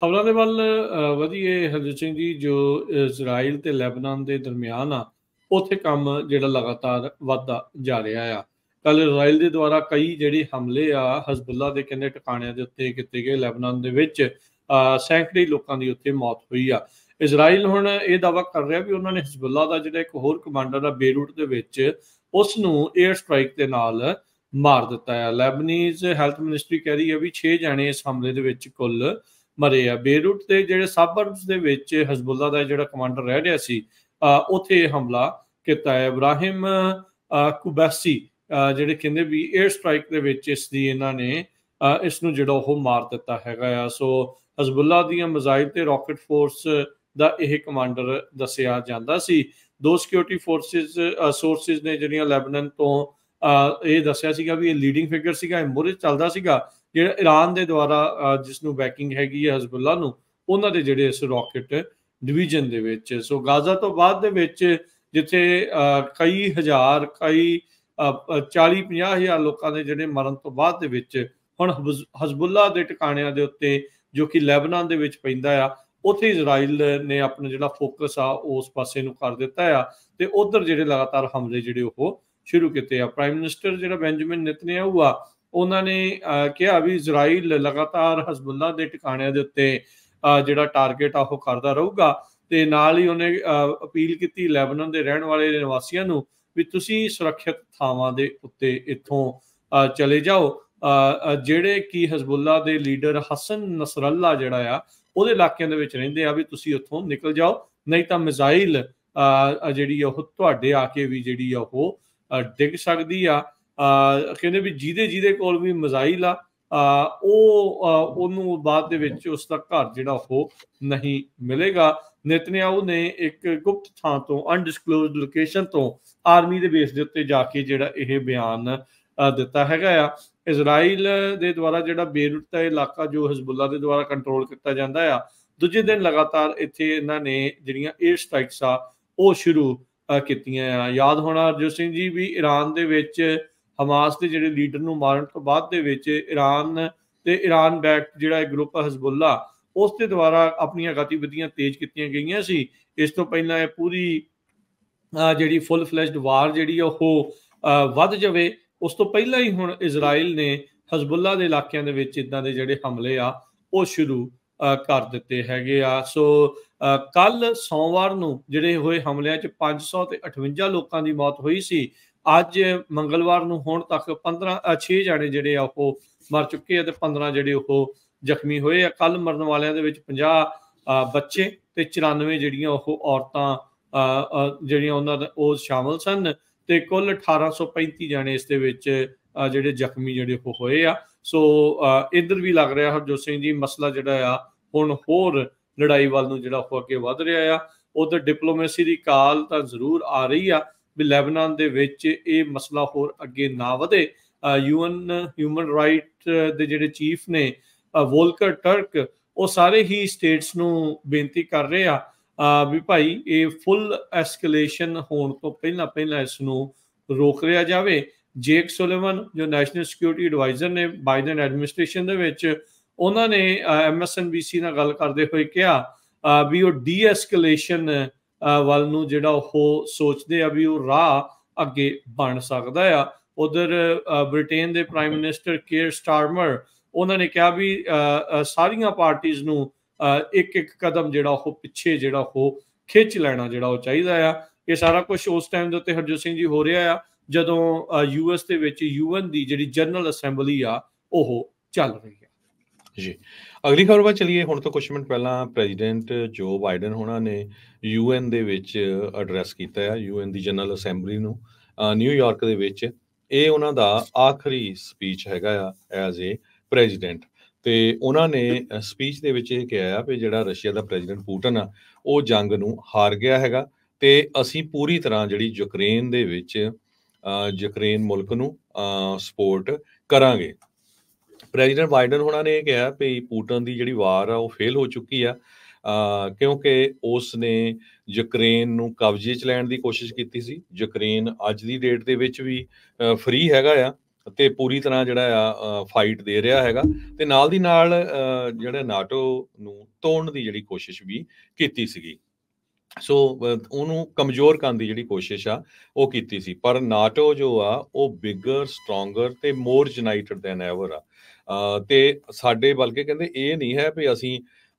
خبر ودیے ہرجیت سنگھ جی جو اسرائیل لبنان کے درمیان آپ جا لگاتار کل اسرائیل کے دوارا کئی جہی حملے آ ہزب اللہ کے ٹکانے لبنان کے سینکڑے لوگ موت ہوئی ہے اسرائیل ہوں یہ دعوی کر رہے ہیں کہ وہاں نے ہزب اللہ کا جا ہومانڈر آ بےروٹ کے اسرسٹرائک کے نام مار دنز ہیلتھ منسٹری کہہ رہی ہے چھ جنے اس حملے کل مرے بےروٹ کے جڑے سابر ہزب اللہ کا جڑا کمانڈر رہا سر اتنے یہ حملہ کیا ابراہم کبھی جی ایئر سٹرائک کے انہوں نے اسا مار دیا ہے سو ہزب اللہ دزائل تو راکٹ فورس کا یہ کمانڈر دسیا جا رہا سر دورٹی فورسز سورسز نے جہاں لبن تو یہ دسیا سا بھی لیڈنگ فیگر سا بورس چلتا سا ایران دا جس بیکنگ ہے ہزب اللہ نئے اس روکٹ ڈویژن دازا تو بعد جی کئی ہزار کئی چالی پہ ہزار لکان مرن تو بعد ہوں ہب ہزب اللہ کے ٹکانے کے اتنے جو کہ لبنان دزرائیل نے اپنا جا فوکس آ اس پاس نظتا آتے ادھر جی لگاتار حملے جڑے وہ شروع کیتے آئم منسٹر جا بینجمن نیتنیا انہ نے کہا بھی ازرائل لگاتار ہزب اللہ کے ٹکانے کے اُتے جا ٹارگیٹ آ وہ کرتا رہے گا نال ہی انہیں اپیل کی لبنن کے رہن والے نواسیا بھی تھی سرکت تھا اُتے اتوں چلے جاؤ جہے کہ ہزب اللہ کے لیڈر ہسن نسرلہ جڑا آ وہ علاقے کے رنگ اتوں نکل جاؤ نہیں تو میزائل جیڑی آ وہ تے آ کے بھی جڑی آ وہ ڈگ سکتی ہے کہ جی جی کوئی میزائل آ وہ بعد اس کا گھر جا نہیں ملے گا نیتنیا نے ایک گپت تھان تو انڈسکلوزڈ لوکیشن تو آرمی کے بیس کے اتنے جا کے جہان دیکرائل دارا جا بےرٹتا علاقہ جو ہزب اللہ دا کنٹرول جایا آ دوجے دن لگاتار اتنے یہاں نے جڑی ایئر سٹرائکس آ وہ شروع کی یاد ہونا ہرجوت سنگھ جی بھی ایران د حماس کے جڑے لیڈر مارن تو بعد Iran Iran backed group Hezbollah اس کے دوارا اپنی گتی گئی پہلے پوری جی فل فلڈ وار ود جائے اس پہ ہی ہوں ازرائل نے ہزب اللہ دکیا درج ادا کے جڑے حملے آ وہ شروع کر دیتے ہیں سو کل سوموار جڑے ہوئے حملے چانچ سو اٹھنجا لوگ ہوئی سی ਅੱਜ ਮੰਗਲਵਾਰ ਨੂੰ ਹੁਣ ਤੱਕ 15 6 ਜਾਣੇ ਜਿਹੜੇ ਆ ਉਹ ਮਰ ਚੁੱਕੇ ਆ ਤੇ 15 ਜਿਹੜੇ ਉਹ ਜ਼ਖਮੀ ਹੋਏ ਆ ਕੱਲ ਮਰਨ ਵਾਲਿਆਂ ਦੇ ਵਿੱਚ 50 ਬੱਚੇ ਤੇ 94 ਜਿਹੜੀਆਂ ਉਹ ਔਰਤਾਂ ਜਿਹੜੀਆਂ ਉਹਨਾਂ ਦਾ ਉਹ ਸ਼ਾਮਲ ਸਨ ਤੇ ਕੁੱਲ 1835 ਜਾਣੇ ਇਸ ਦੇ ਵਿੱਚ ਜਿਹੜੇ ਜ਼ਖਮੀ ਜਿਹੜੇ ਉਹ ਹੋਏ ਆ ਸੋ ਇਧਰ ਵੀ ਲੱਗ ਰਿਹਾ ਹਰਜੋਤ ਸਿੰਘ ਜੀ ਮਸਲਾ ਜਿਹੜਾ ਆ ਹੁਣ ਹੋਰ ਲੜਾਈ ਵੱਲ ਨੂੰ ਜਿਹੜਾ ਉਹ ਅੱਗੇ ਵਧ ਰਿਹਾ ਆ ਉਧਰ ਡਿਪਲੋਮੇਸੀ ਦੀ ਕਾਲ ਤਾਂ ਜ਼ਰੂਰ ਆ ਰਹੀ ਆ بھی لبنانسلا ہوگی نہ ودے ہیون ہیومن رائٹ جی چیف نے وولکر ٹرک وہ سارے ہی سٹیٹس کو بےنتی کر رہے ہیں بھی بھائی یہ فل ایسکلےشن ہونے کو پہلے پہلے اس کو روک لیا جائے جیک سولیمن جو نیشنل سیکورٹی ایڈوائزر نے بائڈن ایڈمنسٹریشن نے M S M B C نہ گل کرتے ہوئے کیا بھی وہ ڈی ایسکلیشن وا سوچتے آ بھی وہ راہ اگیں بن سکتا آ ادھر بریٹین دے پرائم منسٹر کیئر ٹارمر نے کیا بھی سارا پارٹیز ایک ایک قدم جڑا وہ پیچھے جڑا وہ کھچ لینا جا چاہیے آ یہ سارا کچھ اس ٹائم کے اتنے ہرجوت سنگھ جی ہو رہا ہے جدو یو ایس کے یو ایس کی جی جنرل اسمبلی آ وہ چل رہی ہے جی اگلی خبر بات چلیے ہوں تو کچھ منٹ پہلے پرڈینٹ جو بائڈن ہونا نے یو ایڈرس کیا U E general assembly New York کے انہوں کا آخری سپیچ ہے گا ایز اے ਆ ਕਿ ਜਿਹੜਾ ਰਸ਼ੀਆ ਦਾ ਪ੍ਰੈਜ਼ੀਡੈਂਟ جڑا ਆ ਉਹ ਜੰਗ ਨੂੰ ਹਾਰ ਗਿਆ ਹੈਗਾ ਤੇ ਅਸੀਂ ਪੂਰੀ ਤਰ੍ਹਾਂ ਜਿਹੜੀ ਯੂਕਰੇਨ ਦੇ ਵਿੱਚ ਯੂਕਰੇਨ ਮੁਲਕ ਨੂੰ ਸਪੋਰਟ ਕਰਾਂਗੇ ਪ੍ਰੈਜ਼ੀਡੈਂਟ ਬਾਈਡਨ ਹੋਣਾ ਨੇ ਇਹ ਕਿਹਾ ਕਿ ਪੂਟਨ ਦੀ ਜਿਹੜੀ ਵਾਰ ਆ ਉਹ ਫੇਲ ਹੋ ਚੁੱਕੀ ਆ ਕਿਉਂਕਿ ਉਸ ਨੇ ਯੂਕਰੇਨ ਨੂੰ ਕਬਜ਼ੇ 'ਚ ਲੈਣ ਦੀ ਕੋਸ਼ਿਸ਼ ਕੀਤੀ ਸੀ ਯੂਕਰੇਨ ਅੱਜ ਦੀ ਡੇਟ ਦੇ ਵਿੱਚ ਵੀ ਫ੍ਰੀ ਹੈਗਾ ਆ ਤੇ ਪੂਰੀ ਤਰ੍ਹਾਂ ਜਿਹੜਾ ਆ ਫਾਈਟ ਦੇ ਰਿਹਾ ਹੈਗਾ ਤੇ ਨਾਲ ਦੀ ਨਾਲ ਜਿਹੜਾ ਨਾਟੋ ਨੂੰ ਤੋੜਨ ਦੀ ਜਿਹੜੀ ਕੋਸ਼ਿਸ਼ ਵੀ ਕੀਤੀ ਸੀਗੀ ਸੋ ਉਹਨੂੰ ਕਮਜ਼ੋਰ ਕਰਨ ਦੀ ਜਿਹੜੀ ਕੋਸ਼ਿਸ਼ ਆ ਉਹ ਕੀਤੀ ਸੀ ਪਰ ਨਾਟੋ ਜੋ ਆ ਉਹ ਬਿਗਰ ਸਟਰੋਂਗਰ ਤੇ ਮੋਰ ਯੂਨਾਈਟਿਡ ਦੈਨ ਐਵਰ ਆ ਤੇ ਸਾਡੇ ਬਲਕਿ ਕਹਿੰਦੇ ਇਹ ਨਹੀਂ ਹੈ ਵੀ ਅਸੀਂ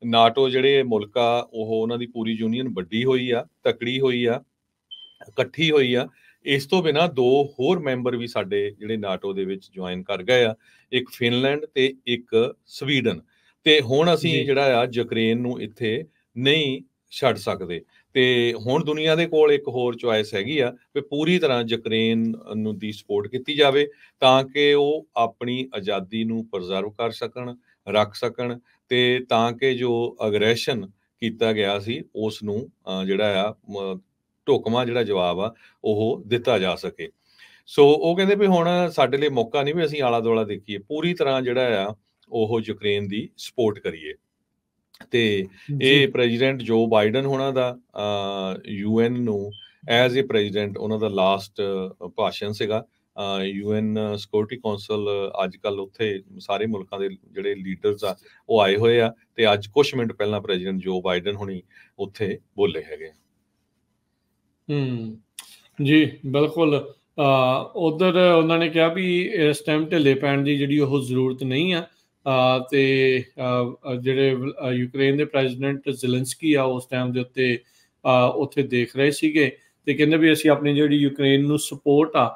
ਨਾਟੋ ਜਿਹੜੇ ਮੁਲਕ ਆ ਉਹ ਉਹਨਾਂ ਦੀ ਪੂਰੀ ਯੂਨੀਅਨ ਵੱਡੀ ਹੋਈ ਆ ਤਕੜੀ ਹੋਈ ਆ ਇਕੱਠੀ ਹੋਈ ਆ ਇਸ ਤੋਂ ਬਿਨਾ ਦੋ ਹੋਰ ਮੈਂਬਰ ਵੀ ਸਾਡੇ ਜਿਹੜੇ ਨਾਟੋ ਦੇ ਵਿੱਚ ਜੁਆਇਨ ਕਰ ਗਏ ਆ ਇੱਕ ਫਿਨਲੈਂਡ ਤੇ ਇੱਕ ਸਵੀਡਨ ਤੇ ਹੁਣ ਅਸੀਂ ਜਿਹੜਾ ਆ ਯੂਕਰੇਨ ਨੂੰ ਇੱਥੇ ਨਹੀਂ ਛੱਡ ਸਕਦੇ ਤੇ ਹੁਣ ਦੁਨੀਆ ਦੇ ਕੋਲ ਇੱਕ ਹੋਰ ਚੁਆਇਸ ਹੈਗੀ ਆ ਵੀ ਪੂਰੀ ਤਰ੍ਹਾਂ ਯੂਕਰੇਨ ਨੂੰ ਦੀ ਸਪੋਰਟ ਕੀਤੀ ਜਾਵੇ ਤਾਂ ਕਿ ਉਹ ਆਪਣੀ ਆਜ਼ਾਦੀ ਨੂੰ ਪ੍ਰਜ਼ਰਵ ਕਰ ਸਕਣ ਰੱਖ ਸਕਣ ਤੇ ਤਾਂ ਕਿ ਜੋ ਅਗਰੈਸ਼ਨ ਕੀਤਾ ਗਿਆ ਸੀ ਉਸ ਨੂੰ ਜਿਹੜਾ ਆ ਢੋਕਮਾ ਜਿਹੜਾ ਜਵਾਬ ਆ ਉਹ ਦਿੱਤਾ ਜਾ ਸਕੇ ਸੋ ਉਹ ਕਹਿੰਦੇ ਵੀ ਹੁਣ ਸਾਡੇ ਲਈ ਮੌਕਾ ਨਹੀਂ ਵੀ ਅਸੀਂ ਆਲਾ ਦੋਲਾ ਦੇਖੀਏ ਪੂਰੀ ਤਰ੍ਹਾਂ ਜਿਹੜਾ ਆ ਉਹ ਯੂਕਰੇਨ ਦੀ ਸਪੋਰਟ ਕਰੀਏ ਤੇ ਇਹ ਪ੍ਰੈਜ਼ੀਡੈਂਟ ਜੋ ਬਾਈਡਨ ਹੋਣਾ ਦਾ ਯੂਐਨ ਨੂੰ ਐਜ਼ ਅ ਪ੍ਰੈਜ਼ੀਡੈਂਟ ਉਹਨਾਂ ਦਾ ਲਾਸਟ ਭਾਸ਼ਣ ਸੀਗਾ ਯੂਐਨ ਸਿਕਿਉਰਿਟੀ ਕਾਉਂਸਲ ਅੱਜ ਕੱਲ ਉੱਥੇ ਸਾਰੇ ਮੁਲਕਾਂ ਦੇ ਜਿਹੜੇ ਲੀਡਰਸ ਆ ਉਹ ਆਏ ਹੋਏ ਆ ਤੇ ਅੱਜ ਕੁਝ ਮਿੰਟ ਪਹਿਲਾਂ ਪ੍ਰੈਜ਼ੀਡੈਂਟ ਜੋ ਬਾਈਡਨ ਹੁਣੀ ਉੱਥੇ ਬੋਲੇ ਹੈਗੇ ਹੂੰ ਜੀ ਬਿਲਕੁਲ ਉਧਰ ਉਹਨਾਂ ਨੇ ਕਿਹਾ ਵੀ ਇਸ ਟਾਈਮ ਢਿੱਲੇ ਪੈਣ ਦੀ ਜਿਹੜੀ ਉਹ ਜ਼ਰੂਰਤ ਨਹੀਂ ਆ جنجیڈنٹ زلنسکی آ اس ٹائم کے اتنے اتنے دیکھ رہے سکے کہ اِسی اپنی جی یوکرین سپورٹ آ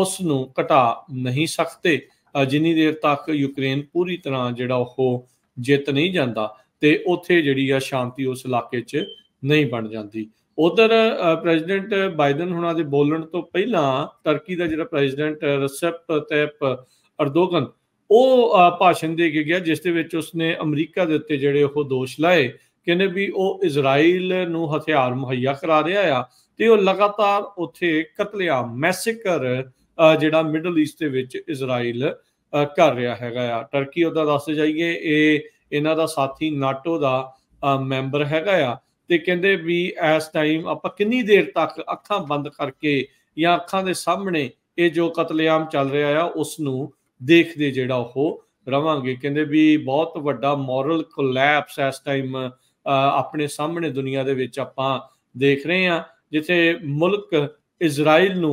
اسٹا نہیں سکتے جنوی دیر تک یوکرین پوری طرح جا جیت نہیں جانا تو اتنے جیڑی آ شانتی اس علاقے نہیں بن جاتی ادھر پرٹ بائڈن ہونا بولنے تو پہلے ٹرکی کا جاجیڈنٹ رسپ تیپ اردوگن وہ بھاشن دے کے گیا جس کے اس نے امریکہ دے جے وہ دوش لائے کہ وہ ازرائیل ہتھیار مہیا کرا رہے آگاتار اتر قتلیام میسکر جا مڈل ایسٹ ازرائیل کر رہا ہے گا آٹری ادھر دس جائیے یہ انہیں ساتھی ناٹو کا مبر ہے گا آتے بھی اس ٹائم آپ کن دیر تک اکھان بند کر کے یا اکھان کے سامنے یہ جو قتلیام چل رہا ہے اس کو دیکھتے جڑا وہ رہ گے کہ بہت واقع مورل کو لپس ایس ٹائم اپنے سامنے دنیا دن دیکھ رہے ہاں جیسے ملک ازرائل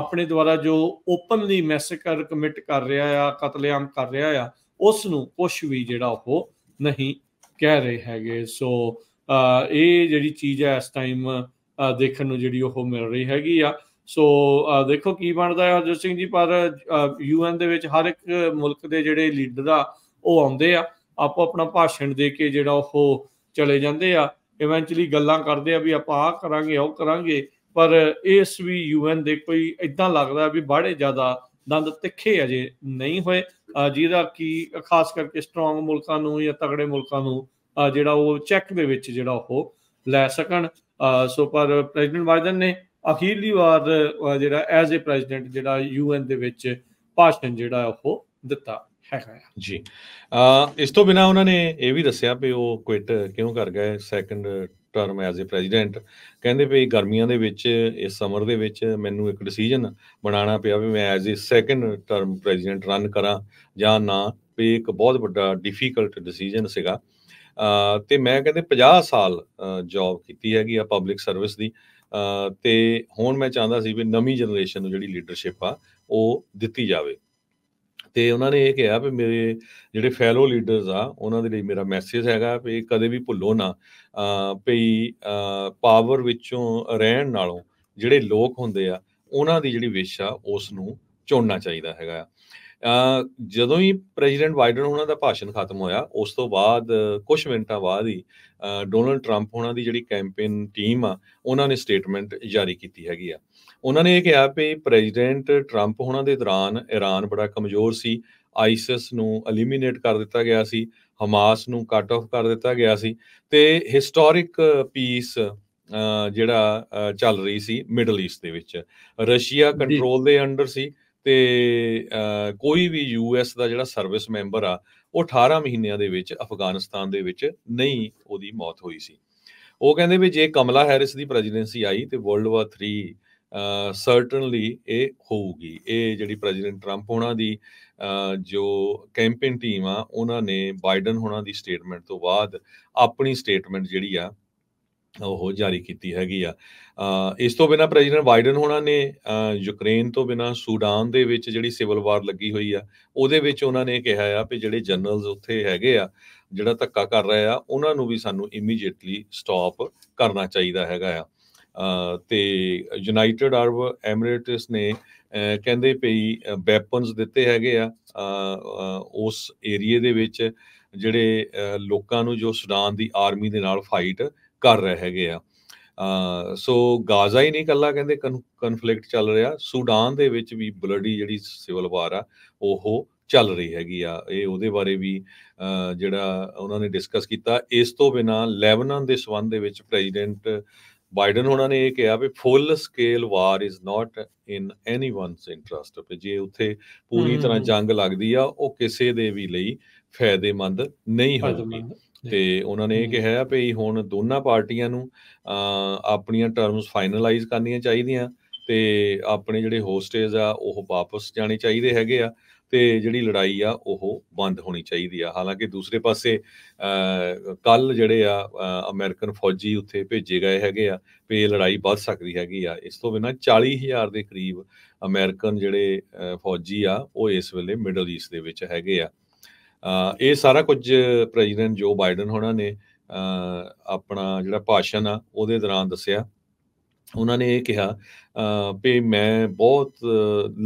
اپنے دوارا جو اوپنلی میسج کر کمٹ کر رہا آ قتلیام کر رہا ہے اس کو کچھ بھی جڑا وہ نہیں کہہ رہے ہیں گے سو یہ جڑی چیز ہے اس ٹائم دیکھنے جی وہ مل رہی ہے سو دیکھو کی بنتا ارجوتس جی پر یو ایس ہر ایک ملک کے جڑے لیڈر آ وہ آئے آپ اپنا بھاشن دے کے جا چلے جاتے آئی گل کرتے بھی آپ آ کر گے پر اس بھی یو ای کوئی ادا لگ رہا ہے بھی بڑے زیادہ دند تک اجے نہیں ہوئے جیسا کہ خاص کر کے سٹرونگ ملکوں یا تگڑے ملکوں جا چیک جا لے سک سو پرڈنٹ بائڈن نے آخرلی وار جاز اے پرڈنٹ جا یو ایچ جا دیں اس بنا انہوں نے یہ بھی دسیا بھائی وہ کٹ کیوں کر گئے second term as a president کہ گرمیاں اس سمر مینوں ایک ڈسیزن بنایا پیا میں as a second term president run کرا نہ ایک بہت واقع ڈیفیکلٹ ڈسیزن سا میں کہ پہا سال جوب کی پبلک سروس کی ਤੇ ਹੁਣ ਮੈਂ ਚਾਹੁੰਦਾ ਸੀ ਵੀ ਨਵੀਂ ਜਨਰੇਸ਼ਨ ਨੂੰ ਜਿਹੜੀ ਲੀਡਰਸ਼ਿਪ ਆ ਉਹ ਦਿੱਤੀ ਜਾਵੇ ਤੇ ਉਹਨਾਂ ਨੇ ਇਹ ਕਿਹਾ ਵੀ ਮੇਰੇ ਜਿਹੜੇ ਫੈਲੋ ਲੀਡਰਸ ਆ ਉਹਨਾਂ ਦੇ ਲਈ ਮੇਰਾ ਮੈਸੇਜ ਹੈਗਾ ਵੀ ਕਦੇ ਵੀ ਭੁੱਲੋ ਨਾ ਭਈ ਪਾਵਰ ਵਿੱਚੋਂ ਰਹਿਣ ਨਾਲੋਂ ਜਿਹੜੇ ਲੋਕ ਹੁੰਦੇ ਆ ਉਹਨਾਂ ਦੀ ਜਿਹੜੀ ਵਿਸ਼ਾ ਉਸ ਨੂੰ ਚੁਣਨਾ ਚਾਹੀਦਾ ਹੈਗਾ جدوں پرزیڈینٹ بائڈن ہوناشن ختم ہوا اس بعد کچھ منٹوں بعد ہی ڈوناڈ ٹرمپ ہونا جیمپے ٹیم آٹے جاری کی انہوں نے یہ کہا کہ پرزیڈینٹ ٹرمپ ہونا کے دوران ایران بڑا کمزور سی آئیس نلیمیٹ کر دیا گیا سماس نٹ آف کر دیا گیا سی ہسٹورک پیس جا چل رہی سی مڈل ایسٹ رشیا کنٹرول دنڈر سی ਤੇ ਕੋਈ ਵੀ ਯੂਐਸ ਦਾ ਜਿਹੜਾ ਸਰਵਿਸ ਮੈਂਬਰ ਆ ਉਹ 18 ਮਹੀਨਿਆਂ ਦੇ ਵਿੱਚ ਅਫਗਾਨਿਸਤਾਨ ਦੇ ਵਿੱਚ ਨਹੀਂ ਉਹਦੀ ਮੌਤ ਹੋਈ ਸੀ ਉਹ ਕਹਿੰਦੇ ਵੀ ਜੇ ਕਮਲਾ ਹੈਰਿਸ ਦੀ ਪ੍ਰੈਜ਼ੀਡੈਂਸੀ ਆਈ ਤੇ ਵਰਲਡ ਵਾਰ 3 ਸਰਟਨਲੀ ਇਹ ਹੋਊਗੀ ਇਹ ਜਿਹੜੀ ਪ੍ਰੈਜ਼ੀਡੈਂਟ ਟਰੰਪ ਹੋਣਾ ਦੀ ਜੋ ਕੈਂਪੇਨ ਟੀਮ ਆ ਉਹਨਾਂ ਨੇ ਬਾਈਡਨ ਹੋਣਾ ਦੀ ਸਟੇਟਮੈਂਟ ਤੋਂ ਬਾਅਦ ਆਪਣੀ ਸਟੇਟਮੈਂਟ ਜਿਹੜੀ ਆ ਉਹ ਜਾਰੀ ਕੀਤੀ ਹੈਗੀ ਆ ਇਸ ਤੋਂ ਬਿਨਾ ਪ੍ਰੈਜ਼ੀਡੈਂਟ ਬਾਈਡਨ ਹੋਣਾ ਨੇ ਯੂਕਰੇਨ ਤੋਂ ਬਿਨਾ ਸੂਡਾਨ ਦੇ ਵਿੱਚ ਜਿਹੜੀ ਸਿਵਲ ਵਾਰ ਲੱਗੀ ਹੋਈ ਆ ਉਹਦੇ ਵਿੱਚ ਉਹਨਾਂ ਨੇ ਕਿਹਾ ਆ ਕਿ ਜਿਹੜੇ ਜਨਰਲਸ ਉੱਥੇ ਹੈਗੇ ਆ ਜਿਹੜਾ ਧੱਕਾ ਕਰ ਰਹੇ ਆ ਉਹਨਾਂ ਨੂੰ ਵੀ ਸਾਨੂੰ ਇਮੀਡੀਏਟਲੀ ਸਟਾਪ ਕਰਨਾ ਚਾਹੀਦਾ ਹੈਗਾ ਆ ਤੇ ਯੂਨਾਈਟਿਡ ਅਰਬ ਐਮੀਰੇਟਸ ਨੇ ਕਹਿੰਦੇ ਪਈ ਵੈਪਨਸ ਦਿੱਤੇ ਹੈਗੇ ਆ ਉਸ ਏਰੀਏ ਦੇ ਵਿੱਚ ਜਿਹੜੇ ਲੋਕਾਂ ਨੂੰ ਜੋ ਸੁਡਾਨ ਦੀ ਆਰਮੀ ਦੇ ਨਾਲ ਫਾਈਟ ਕਰ ਰਹੇ ਹੈਗੇ ਆ ਸੋ ਗਾਜ਼ਾ ਹੀ ਨਹੀਂ ਕੱਲਾ ਕਹਿੰਦੇ ਕਨਫਲਿਕਟ ਚੱਲ ਰਿਹਾ ਸੂਡਾਨ ਦੇ ਵਿੱਚ ਵੀ ਬਲੱਡੀ ਜਿਹੜੀ ਸਿਵਲ ਵਾਰ ਆ ਉਹ ਚੱਲ ਰਹੀ ਹੈਗੀ ਆ ਇਹ ਉਹਦੇ ਬਾਰੇ ਵੀ ਜਿਹੜਾ ਉਹਨਾਂ ਨੇ ਡਿਸਕਸ ਕੀਤਾ ਇਸ ਤੋਂ ਬਿਨਾ ਲੈਬਨਨ ਦੇ ਸਬੰਧ ਦੇ ਵਿੱਚ ਪ੍ਰੈਜ਼ੀਡੈਂਟ ਬਾਈਡਨ ਉਹਨਾਂ ਨੇ ਇਹ ਕਿਹਾ ਵੀ full scale war is not in anyone's interest ਪਰ ਜੇ ਉੱਥੇ ਪੂਰੀ ਤਰ੍ਹਾਂ ਜੰਗ ਲੱਗਦੀ ਆ ਉਹ ਕਿਸੇ ਦੇ ਵੀ ਲਈ ਫਾਇਦੇਮੰਦ ਨਹੀਂ ਹੋਊਗੀ ਤੇ ਉਹਨਾਂ ਨੇ ਇਹ ਕਿਹਾ ਵੀ ਹੁਣ ਦੋਨਾਂ ਪਾਰਟੀਆਂ ਨੂੰ ਆਪਣੀਆਂ ਟਰਮਸ ਫਾਈਨਲਾਈਜ਼ ਕਰਨੀਆਂ ਚਾਹੀਦੀਆਂ ਤੇ ਆਪਣੇ ਜਿਹੜੇ ਹੋਸਟੇਜ ਆ ਉਹ ਵਾਪਸ ਜਾਣੇ ਚਾਹੀਦੇ ਹੈਗੇ ਆ ਤੇ ਜਿਹੜੀ ਲੜਾਈ ਆ ਉਹ ਬੰਦ ਹੋਣੀ ਚਾਹੀਦੀ ਆ ਹਾਲਾਂਕਿ ਦੂਸਰੇ ਪਾਸੇ ਕੱਲ ਜਿਹੜੇ ਆ ਅਮਰੀਕਨ ਫੌਜੀ ਉੱਥੇ ਭੇਜੇ ਗਏ ਹੈਗੇ ਆ ਵੀ ਇਹ ਲੜਾਈ ਵੱਧ ਸਕਦੀ ਹੈਗੀ ਆ ਇਸ ਤੋਂ ਬਿਨਾ 40000 ਦੇ ਕਰੀਬ ਅਮਰੀਕਨ ਜਿਹੜੇ ਫੌਜੀ ਆ ਉਹ ਇਸ ਵੇਲੇ ਮਿਡਲ ਈਸਟ ਦੇ ਵਿੱਚ ਹੈਗੇ ਆ یہ سارا کچھ پرنٹ جو بائڈن ہونا نے اپنا جاشن آ وہ دوران دسیا انہوں نے یہ کہا بھی میں بہت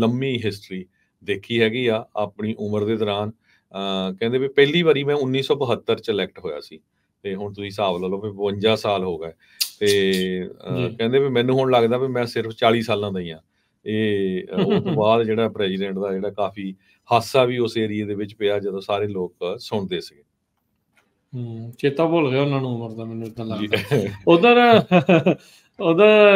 لمبی ہسٹری دیکھی ہے گی آ اپنی عمر کے دوران کہ پہلی باری میں انیس سو بہتر الیکٹ ہوا سی ہوں تو حساب لا لو بھی بونجا سال ہو گئے کہ میم ہوں لگتا بھی میں صرف چالی سالوں کا ہی ہوں ਇਹ ਉਸ ਤੋਂ ਬਾਅਦ ਜਿਹੜਾ ਪ੍ਰੈਜ਼ੀਡੈਂਟ ਦਾ ਜਿਹੜਾ ਕਾਫੀ ਹਾਸਾ ਵੀ ਉਸ ਏਰੀਆ ਦੇ ਵਿੱਚ ਪਿਆ ਜਦੋਂ ਸਾਰੇ ਲੋਕ ਸੁਣਦੇ ਸੀਗੇ ਹੂੰ ਚੇਤਾ ਭੁੱਲ ਗਿਆ ਉਹਨਾਂ ਨੂੰ ਉਮਰ ਦਾ ਮੈਨੂੰ ਇਦਾਂ ਲੱਗਦਾ ਉਧਰ ਉਧਰ